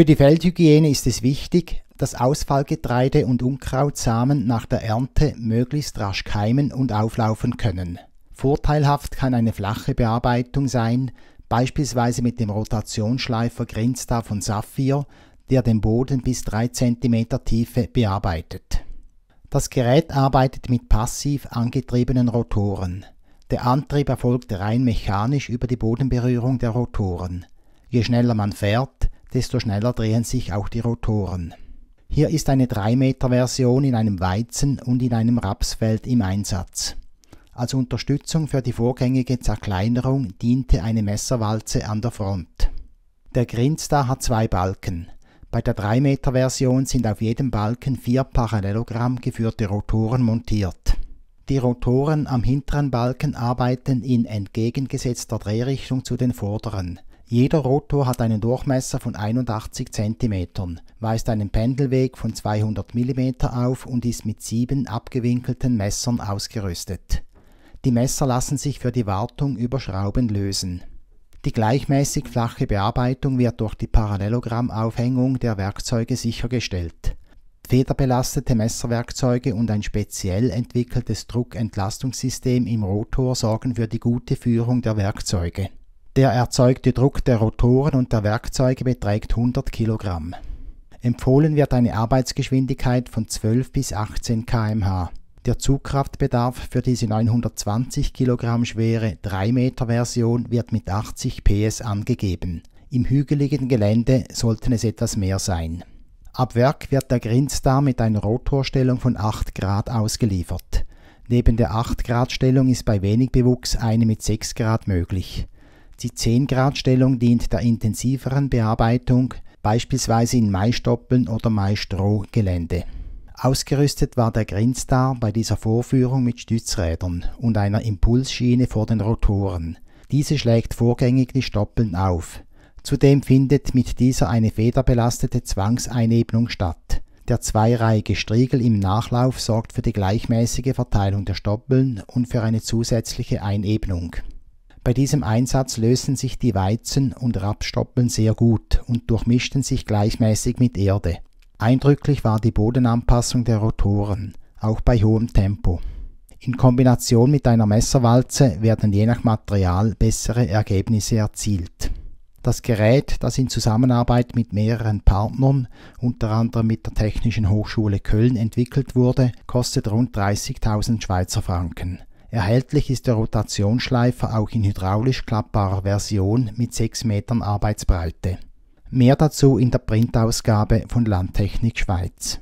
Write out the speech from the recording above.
Für die Feldhygiene ist es wichtig, dass Ausfallgetreide und Unkrautsamen nach der Ernte möglichst rasch keimen und auflaufen können. Vorteilhaft kann eine flache Bearbeitung sein, beispielsweise mit dem Rotationsschleifer Grinsta von Saphir, der den Boden bis 3 cm Tiefe bearbeitet. Das Gerät arbeitet mit passiv angetriebenen Rotoren. Der Antrieb erfolgt rein mechanisch über die Bodenberührung der Rotoren. Je schneller man fährt, desto schneller drehen sich auch die Rotoren. Hier ist eine 3-Meter-Version in einem Weizen- und in einem Rapsfeld im Einsatz. Als Unterstützung für die vorgängige Zerkleinerung diente eine Messerwalze an der Front. Der Grinstar hat zwei Balken. Bei der 3-Meter-Version sind auf jedem Balken vier Parallelogramm geführte Rotoren montiert. Die Rotoren am hinteren Balken arbeiten in entgegengesetzter Drehrichtung zu den vorderen. Jeder Rotor hat einen Durchmesser von 81 cm, weist einen Pendelweg von 200 mm auf und ist mit sieben abgewinkelten Messern ausgerüstet. Die Messer lassen sich für die Wartung über Schrauben lösen. Die gleichmäßig flache Bearbeitung wird durch die Parallelogrammaufhängung der Werkzeuge sichergestellt. Federbelastete Messerwerkzeuge und ein speziell entwickeltes Druckentlastungssystem im Rotor sorgen für die gute Führung der Werkzeuge. Der erzeugte Druck der Rotoren und der Werkzeuge beträgt 100 kg. Empfohlen wird eine Arbeitsgeschwindigkeit von 12 bis 18 km/h. Der Zugkraftbedarf für diese 920 kg schwere 3-Meter-Version wird mit 80 PS angegeben. Im hügeligen Gelände sollten es etwas mehr sein. Ab Werk wird der Grinstar mit einer Rotorstellung von 8 Grad ausgeliefert. Neben der 8 Grad Stellung ist bei wenig Bewuchs eine mit 6 Grad möglich. Die 10-Grad-Stellung dient der intensiveren Bearbeitung, beispielsweise in Maistoppeln oder Maistrohgelände. Ausgerüstet war der Grinstar bei dieser Vorführung mit Stützrädern und einer Impulsschiene vor den Rotoren. Diese schlägt vorgängig die Stoppeln auf. Zudem findet mit dieser eine federbelastete Zwangseinebnung statt. Der zweireihige Striegel im Nachlauf sorgt für die gleichmäßige Verteilung der Stoppeln und für eine zusätzliche Einebnung. Bei diesem Einsatz lösen sich die Weizen- und Rapsstoppeln sehr gut und durchmischten sich gleichmäßig mit Erde. Eindrücklich war die Bodenanpassung der Rotoren, auch bei hohem Tempo. In Kombination mit einer Messerwalze werden je nach Material bessere Ergebnisse erzielt. Das Gerät, das in Zusammenarbeit mit mehreren Partnern, unter anderem mit der Technischen Hochschule Köln, entwickelt wurde, kostet rund 30.000 Schweizer Franken. Erhältlich ist der Rotationsschleifer auch in hydraulisch klappbarer Version mit 6 Metern Arbeitsbreite. Mehr dazu in der Printausgabe von Landtechnik Schweiz